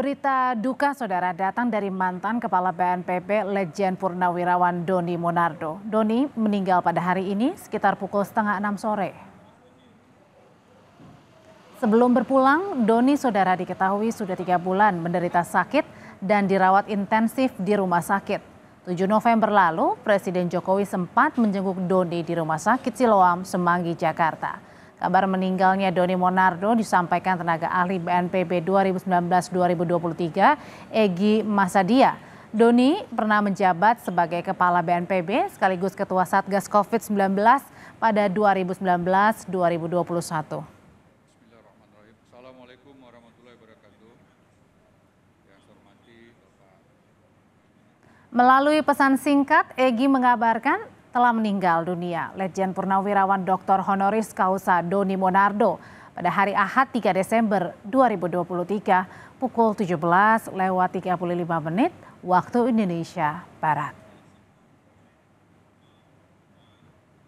Berita duka saudara datang dari mantan Kepala BNPB Legend Purnawirawan Doni Monardo. Doni meninggal pada hari ini sekitar pukul setengah enam sore. Sebelum berpulang, Doni saudara diketahui sudah tiga bulan menderita sakit dan dirawat intensif di rumah sakit. 7 November lalu, Presiden Jokowi sempat menjenguk Doni di rumah sakit Siloam, Semanggi, Jakarta. Kabar meninggalnya Doni Monardo disampaikan tenaga ahli BNPB 2019-2023 Egi Masadia. Doni pernah menjabat sebagai Kepala BNPB sekaligus Ketua Satgas COVID-19 pada 2019-2021. Melalui pesan singkat, Egi mengabarkan telah meninggal dunia. Legend Purnawirawan Dr. Honoris Causa Doni Monardo pada hari Ahad 3 Desember 2023 pukul 17 lewat 35 menit waktu Indonesia Barat.